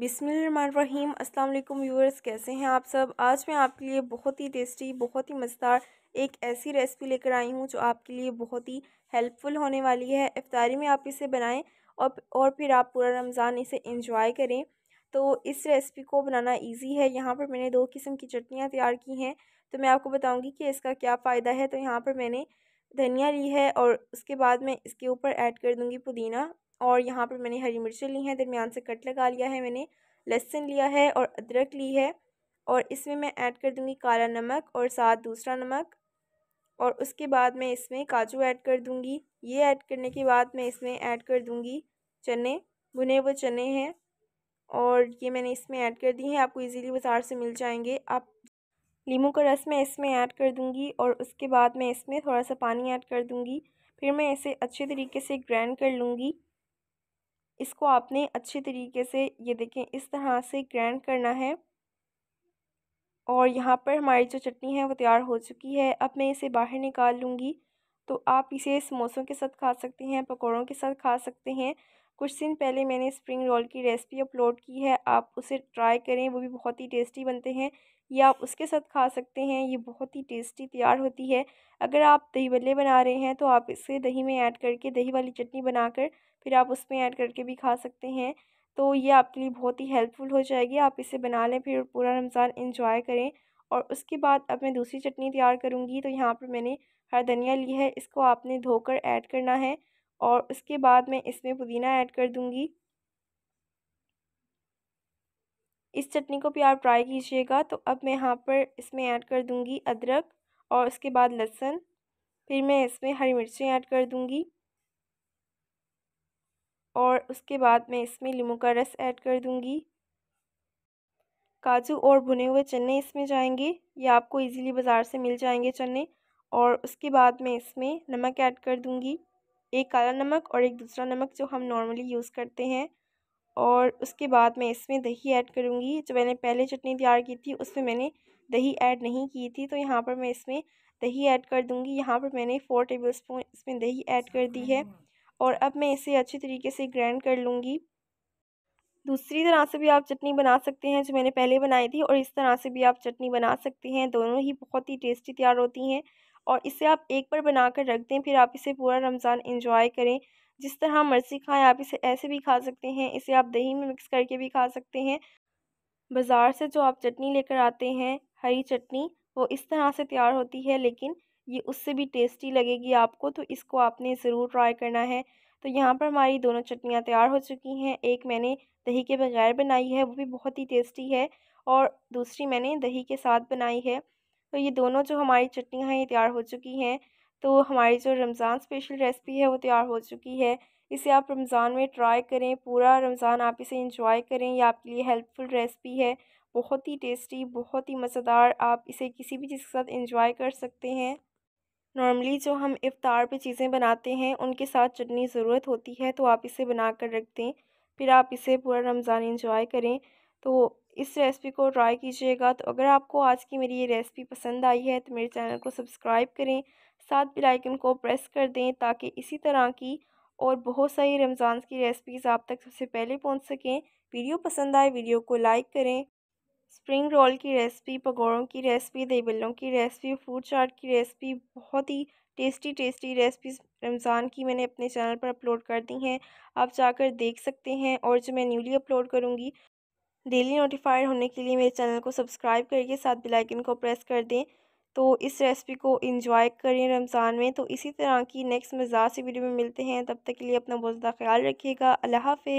बिसमीम वालेकुम व्यूअर्स कैसे हैं आप सब आज मैं आपके लिए बहुत ही टेस्टी बहुत ही मज़ेदार एक ऐसी रेसिपी लेकर आई हूँ जो आपके लिए बहुत ही हेल्पफुल होने वाली है इफ्तारी में आप इसे बनाएं और और फिर आप पूरा रमज़ान इसे इंजॉय करें तो इस रेसिपी को बनाना ईज़ी है यहाँ पर मैंने दो किस्म की चटनियाँ तैयार की हैं तो मैं आपको बताऊँगी कि इसका क्या फ़ायदा है तो यहाँ पर मैंने धनिया ली है और उसके बाद मैं इसके ऊपर ऐड कर दूँगी पुदीना और यहाँ पर मैंने हरी मिर्चें ली हैं दरमियान से कट लगा लिया है मैंने लहसुन लिया है और अदरक ली है और इसमें मैं ऐड कर दूँगी काला नमक और साथ दूसरा नमक और उसके बाद मैं इसमें काजू ऐड कर दूँगी ये ऐड करने के बाद मैं इसमें ऐड कर दूँगी चने भुने हुए चने हैं और ये मैंने इसमें ऐड कर दी हैं आपको इजीली बाज़ार से मिल जाएंगे आप लीमू का रस मैं इसमें ऐड कर दूँगी और उसके बाद मैं इसमें थोड़ा सा पानी ऐड कर दूँगी फिर मैं इसे अच्छे तरीके से ग्रैंड कर लूँगी इसको आपने अच्छे तरीके से ये देखें इस तरह से ग्रैंड करना है और यहाँ पर हमारी जो चटनी है वो तैयार हो चुकी है अब मैं इसे बाहर निकाल लूँगी तो आप इसे समोसों के साथ खा सकते हैं पकौड़ों के साथ खा सकते हैं कुछ दिन पहले मैंने स्प्रिंग रोल की रेसिपी अपलोड की है आप उसे ट्राई करें वो भी बहुत ही टेस्टी बनते हैं ये आप उसके साथ खा सकते हैं ये बहुत ही टेस्टी तैयार होती है अगर आप दही बल्ले बना रहे हैं तो आप इसे दही में ऐड करके दही वाली चटनी बनाकर फिर आप उसमें ऐड करके भी खा सकते हैं तो ये आपके लिए बहुत ही हेल्पफुल हो जाएगी आप इसे बना लें फिर पूरा रमज़ान इन्जॉय करें और उसके बाद अब मैं दूसरी चटनी तैयार करूँगी तो यहाँ पर मैंने हर धनिया ली है इसको आपने धोकर ऐड करना है और उसके बाद मैं इसमें पुदीना ऐड कर दूँगी इस चटनी को भी आप ट्राई कीजिएगा तो अब मैं यहाँ पर इसमें ऐड कर दूँगी अदरक और उसके बाद लहसुन फिर मैं इसमें हरी मिर्ची ऐड कर दूँगी और उसके बाद मैं इसमें लीमू का रस ऐड कर दूंगी काजू और भुने हुए चने इसमें जाएंगे ये आपको इजीली बाज़ार से मिल जाएंगे चने और उसके बाद मैं इसमें नमक ऐड कर दूंगी एक काला नमक और एक दूसरा नमक जो हम नॉर्मली यूज़ करते हैं और उसके बाद मैं इसमें दही ऐड करूँगी जो मैंने पहले चटनी तैयार की थी उसमें मैंने दही ऐड नहीं की थी तो यहाँ पर मैं इसमें दही ऐड कर दूँगी यहाँ पर मैंने फ़ोर टेबल स्पून इसमें दही ऐड कर दी है और अब मैं इसे अच्छे तरीके से ग्रैंड कर लूँगी दूसरी तरह से भी आप चटनी बना सकते हैं जो मैंने पहले बनाई थी और इस तरह से भी आप चटनी बना सकते हैं दोनों ही बहुत ही टेस्टी तैयार होती हैं और इसे आप एक बार बना कर रख दें फिर आप इसे पूरा रमज़ान इंजॉय करें जिस तरह मर्ज़ी खाएं आप इसे ऐसे भी खा सकते हैं इसे आप दही में मिक्स करके भी खा सकते हैं बाज़ार से जो आप चटनी लेकर आते हैं हरी चटनी वो इस तरह से तैयार होती है लेकिन ये उससे भी टेस्टी लगेगी आपको तो इसको आपने ज़रूर ट्राई करना है तो यहाँ पर हमारी दोनों चटनियाँ तैयार हो चुकी हैं एक मैंने दही के बगैर बनाई है वो भी बहुत ही टेस्टी है और दूसरी मैंने दही के साथ बनाई है तो ये दोनों जो हमारी चटनियाँ हैं ये तैयार हो चुकी हैं तो हमारी जो रमज़ान स्पेशल रेसिपी है वो तैयार हो चुकी है इसे आप रमज़ान में ट्राई करें पूरा रमज़ान आप इसे इंजॉय करें ये आपके लिए हेल्पफुल रेसिपी है बहुत ही टेस्टी बहुत ही मज़ेदार आप इसे किसी भी चीज़ के साथ इंजॉय कर सकते हैं नॉर्मली जो हम इफ़ार पे चीज़ें बनाते हैं उनके साथ चटनी ज़रूरत होती है तो आप इसे बना कर रख दें फिर आप इसे पूरा रमज़ान इंजॉय करें तो इस रेसिपी को ट्राई कीजिएगा तो अगर आपको आज की मेरी ये रेसिपी पसंद आई है तो मेरे चैनल को सब्सक्राइब करें साथ बेल आइकन को प्रेस कर दें ताकि इसी तरह की और बहुत सारी रमज़ान की रेसिपीज़ आप तक सबसे पहले पहुंच सकें वीडियो पसंद आए वीडियो को लाइक करें स्प्रिंग रोल की रेसिपी पकौड़ों की रेसिपी बल्लों की रेसिपी फ्रूट चाट की रेसिपी बहुत ही टेस्टी टेस्टी रेसिपीज़ रमज़ान की मैंने अपने चैनल पर अपलोड कर दी हैं आप जाकर देख सकते हैं और जो मैं न्यूली अपलोड करूँगी डेली नोटिफाइड होने के लिए मेरे चैनल को सब्सक्राइब करके साथ बिलाइकिन को प्रेस कर दें तो इस रेसिपी को इंजॉय करें रमज़ान में तो इसी तरह की नेक्स्ट मजार से वीडियो में मिलते हैं तब तक के लिए अपना बहुत ज़्यादा ख्याल रखिएगा अल्लाह हाफ